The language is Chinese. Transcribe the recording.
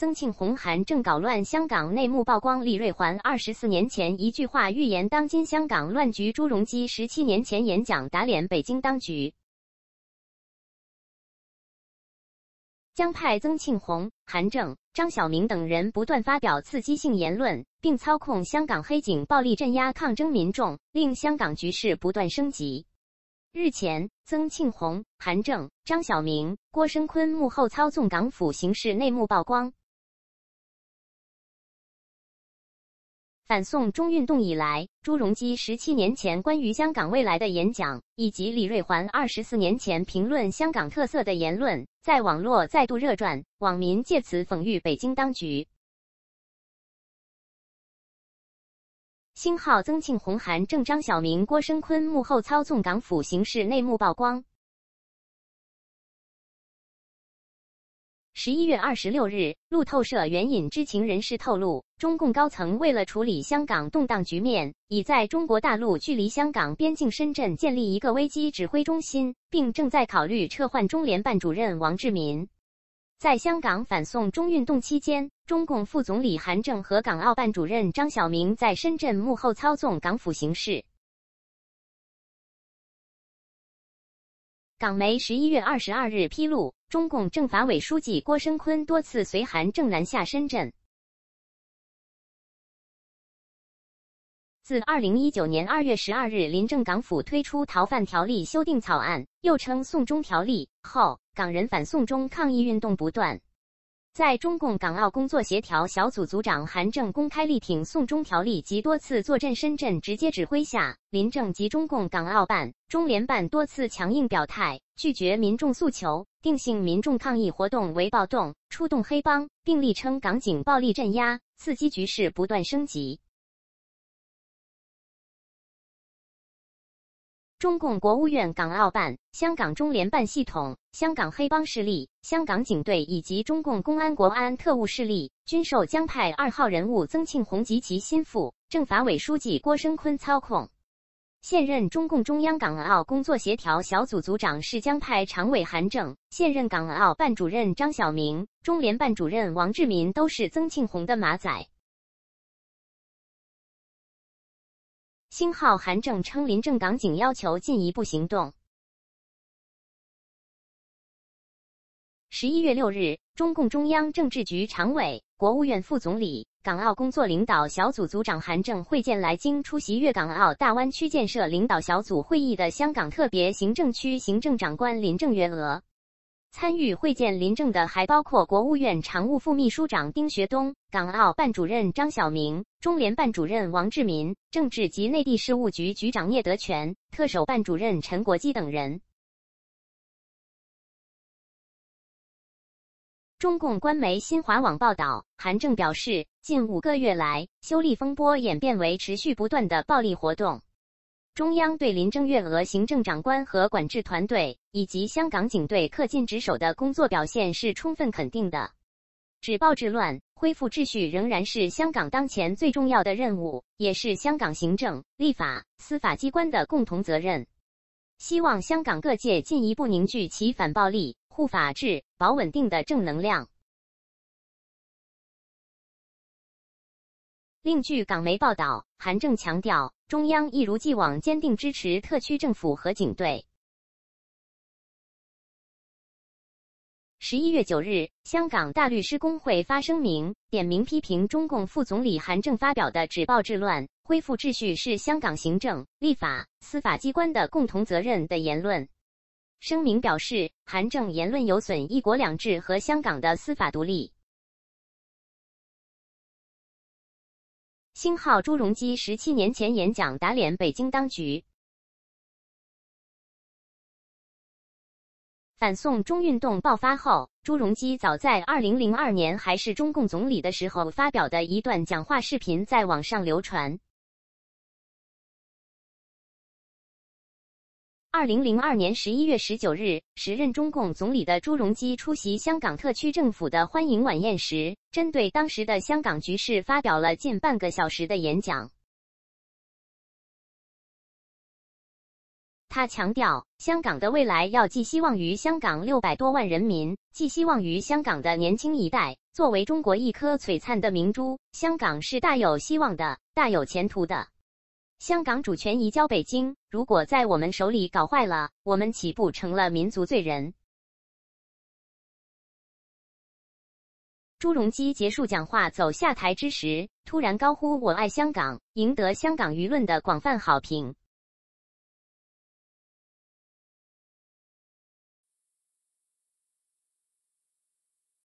曾庆红、韩正搞乱香港内幕曝光，李瑞环二十四年前一句话预言当今香港乱局，朱镕基十七年前演讲打脸北京当局。江派曾庆红、韩正、张晓明等人不断发表刺激性言论，并操控香港黑警暴力镇压抗争民众，令香港局势不断升级。日前，曾庆红、韩正、张晓明、郭声琨幕后操纵港府行事内幕曝光。反送中运动以来，朱镕基十七年前关于香港未来的演讲，以及李瑞环二十四年前评论香港特色的言论，在网络再度热传，网民借此讽喻北京当局。星号曾庆红函正张晓明、郭声琨幕后操纵港府形势内幕曝光。十一月二十六日，路透社援引知情人士透露，中共高层为了处理香港动荡局面，已在中国大陆距离香港边境深圳建立一个危机指挥中心，并正在考虑撤换中联办主任王志民。在香港反送中运动期间，中共副总理韩正和港澳办主任张晓明在深圳幕后操纵港府行事。港媒十一月二十二日披露。中共政法委书记郭声琨多次随韩正南下深圳。自二零一九年二月十二日，林郑港府推出逃犯条例修订草案（又称“送中条例”）后，港人反送中抗议运动不断。在中共港澳工作协调小组组长韩正公开力挺送中条例及多次坐镇深圳直接指挥下，林郑及中共港澳办、中联办多次强硬表态，拒绝民众诉求，定性民众抗议活动为暴动，出动黑帮，并力称港警暴力镇压，刺激局势不断升级。中共国务院港澳办、香港中联办系统、香港黑帮势力、香港警队以及中共公安国安特务势力，均受江派二号人物曾庆红及其心腹政法委书记郭声琨操控。现任中共中央港澳工作协调小组组长是江派常委韩正，现任港澳办主任张晓明、中联办主任王志民都是曾庆红的马仔。星号韩正称林郑港警要求进一步行动。十一月六日，中共中央政治局常委、国务院副总理、港澳工作领导小组组长韩正会见来京出席粤港澳大湾区建设领导小组会议的香港特别行政区行政长官林郑月娥。参与会见林郑的还包括国务院常务副秘书长丁学东、港澳办主任张晓明、中联办主任王志民、政治及内地事务局局长聂德权、特首办主任陈国基等人。中共官媒新华网报道，韩正表示，近五个月来，修例风波演变为持续不断的暴力活动。中央对林郑月娥行政长官和管制团队以及香港警队恪尽职守的工作表现是充分肯定的。止暴制乱、恢复秩序仍然是香港当前最重要的任务，也是香港行政、立法、司法机关的共同责任。希望香港各界进一步凝聚其反暴力、护法治、保稳定的正能量。另据港媒报道，韩正强调，中央一如既往坚定支持特区政府和警队。十一月九日，香港大律师工会发声明，点名批评中共副总理韩正发表的“止暴制乱，恢复秩序是香港行政、立法、司法机关的共同责任”的言论。声明表示，韩正言论有损“一国两制”和香港的司法独立。星号朱镕基十七年前演讲打脸北京当局。反送中运动爆发后，朱镕基早在二零零二年还是中共总理的时候发表的一段讲话视频在网上流传。二零零二年十一月十九日，时任中共总理的朱镕基出席香港特区政府的欢迎晚宴时，针对当时的香港局势发表了近半个小时的演讲。他强调，香港的未来要寄希望于香港六百多万人民，寄希望于香港的年轻一代。作为中国一颗璀璨的明珠，香港是大有希望的，大有前途的。香港主权移交北京，如果在我们手里搞坏了，我们岂不成了民族罪人？朱镕基结束讲话走下台之时，突然高呼“我爱香港”，赢得香港舆论的广泛好评。